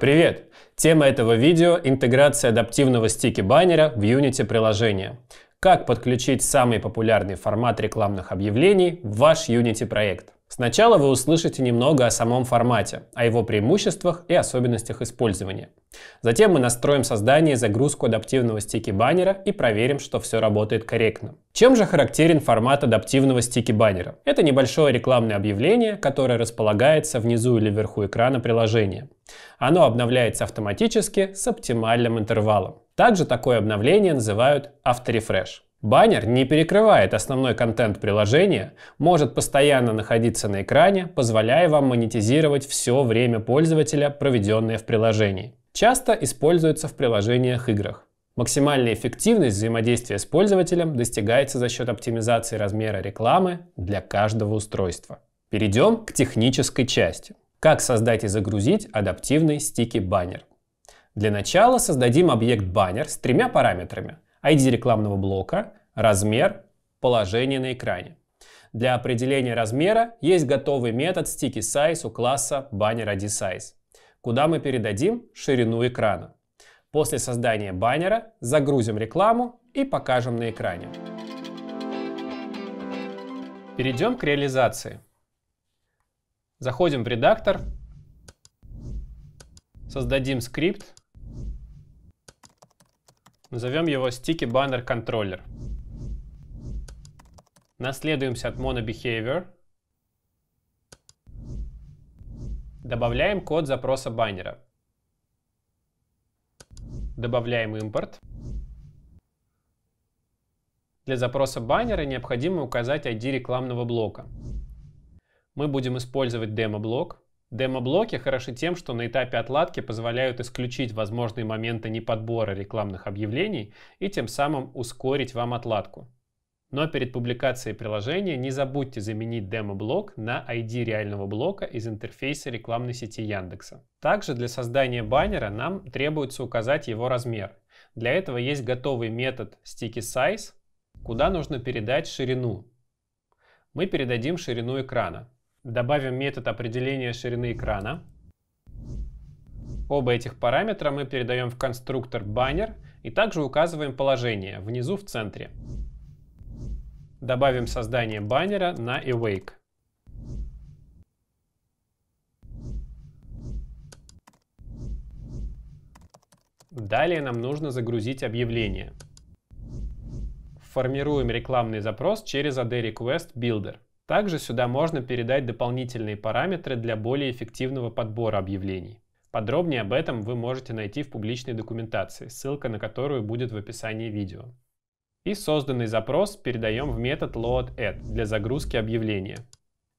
Привет! Тема этого видео – интеграция адаптивного стики-баннера в Unity приложение. Как подключить самый популярный формат рекламных объявлений в ваш Unity проект. Сначала вы услышите немного о самом формате, о его преимуществах и особенностях использования. Затем мы настроим создание и загрузку адаптивного стики-баннера и проверим, что все работает корректно. Чем же характерен формат адаптивного стики-баннера? Это небольшое рекламное объявление, которое располагается внизу или вверху экрана приложения. Оно обновляется автоматически с оптимальным интервалом. Также такое обновление называют авторефреш. Баннер не перекрывает основной контент приложения, может постоянно находиться на экране, позволяя вам монетизировать все время пользователя, проведенное в приложении. Часто используется в приложениях играх. Максимальная эффективность взаимодействия с пользователем достигается за счет оптимизации размера рекламы для каждого устройства. Перейдем к технической части. Как создать и загрузить адаптивный стики-баннер? Для начала создадим объект баннер с тремя параметрами. ID рекламного блока, размер, положение на экране. Для определения размера есть готовый метод sticky size у класса banner ID size, куда мы передадим ширину экрана. После создания баннера загрузим рекламу и покажем на экране. Перейдем к реализации. Заходим в редактор, создадим скрипт, Назовем его Sticky Banner Controller. Наследуемся от Mono Behavior. Добавляем код запроса баннера. Добавляем импорт. Для запроса баннера необходимо указать ID рекламного блока. Мы будем использовать демо-блок. Демо-блоки хороши тем, что на этапе отладки позволяют исключить возможные моменты неподбора рекламных объявлений и тем самым ускорить вам отладку. Но перед публикацией приложения не забудьте заменить демо-блок на ID реального блока из интерфейса рекламной сети Яндекса. Также для создания баннера нам требуется указать его размер. Для этого есть готовый метод sticky size, куда нужно передать ширину. Мы передадим ширину экрана, добавим метод определения ширины экрана. Оба этих параметра мы передаем в конструктор banner и также указываем положение внизу в центре. Добавим создание баннера на awake. Далее нам нужно загрузить объявление. Формируем рекламный запрос через AD Request Builder. Также сюда можно передать дополнительные параметры для более эффективного подбора объявлений. Подробнее об этом вы можете найти в публичной документации, ссылка на которую будет в описании видео. И созданный запрос передаем в метод loadAdd для загрузки объявления.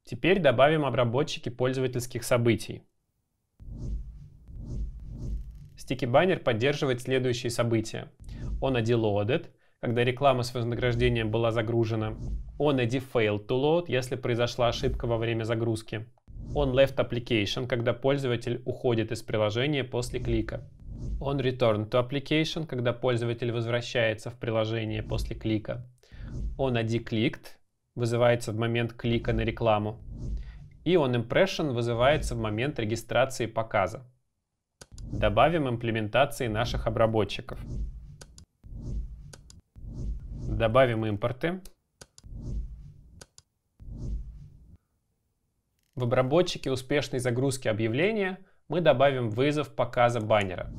Теперь добавим обработчики пользовательских событий. Sticky Banner поддерживает следующие события. Он loaded когда реклама с вознаграждением была загружена. On ID failed to load, если произошла ошибка во время загрузки. On left application, когда пользователь уходит из приложения после клика. On return to application, когда пользователь возвращается в приложение после клика. On ID clicked, вызывается в момент клика на рекламу. И On Impression вызывается в момент регистрации показа. Добавим имплементации наших обработчиков. Добавим импорты. В обработчике успешной загрузки объявления мы добавим вызов показа баннера.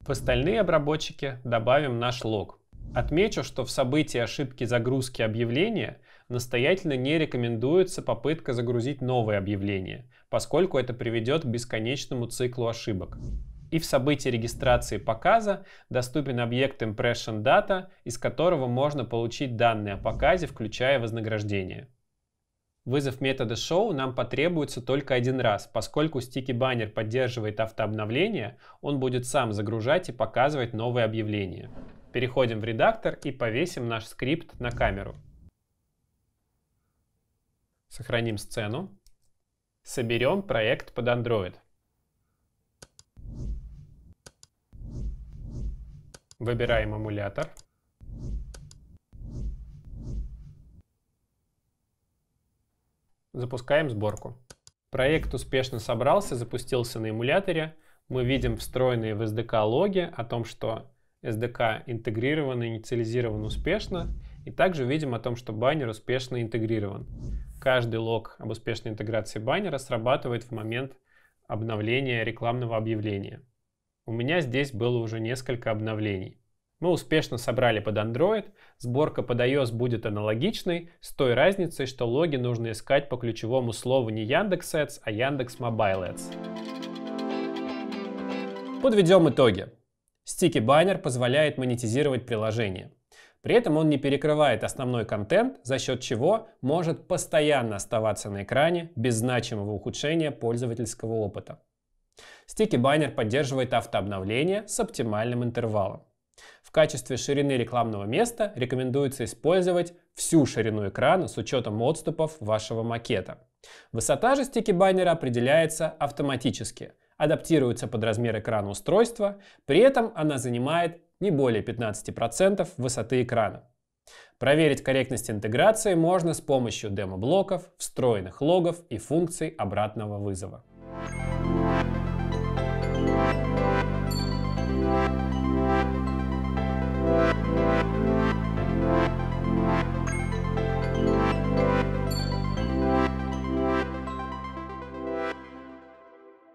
В остальные обработчики добавим наш лог. Отмечу, что в событии ошибки загрузки объявления настоятельно не рекомендуется попытка загрузить новое объявление, поскольку это приведет к бесконечному циклу ошибок. И в событии регистрации показа доступен объект Impression Data, из которого можно получить данные о показе, включая вознаграждение. Вызов метода show нам потребуется только один раз, поскольку стики-баннер поддерживает автообновление, он будет сам загружать и показывать новые объявления. Переходим в редактор и повесим наш скрипт на камеру. Сохраним сцену. Соберем проект под Android. Выбираем эмулятор. Запускаем сборку. Проект успешно собрался, запустился на эмуляторе. Мы видим встроенные в SDK логи о том, что SDK интегрирован и инициализирован успешно. И также видим о том, что баннер успешно интегрирован. Каждый лог об успешной интеграции баннера срабатывает в момент обновления рекламного объявления. У меня здесь было уже несколько обновлений. Мы успешно собрали под Android, сборка под iOS будет аналогичной, с той разницей, что логи нужно искать по ключевому слову не Яндекс.Эдс, а Яндекс Подведем итоги. Стики-баннер позволяет монетизировать приложение. При этом он не перекрывает основной контент, за счет чего может постоянно оставаться на экране без значимого ухудшения пользовательского опыта. Стики баннер поддерживает автообновление с оптимальным интервалом. В качестве ширины рекламного места рекомендуется использовать всю ширину экрана с учетом отступов вашего макета. Высота же стики баннера определяется автоматически, адаптируется под размер экрана устройства, при этом она занимает не более 15% высоты экрана. Проверить корректность интеграции можно с помощью демо-блоков, встроенных логов и функций обратного вызова.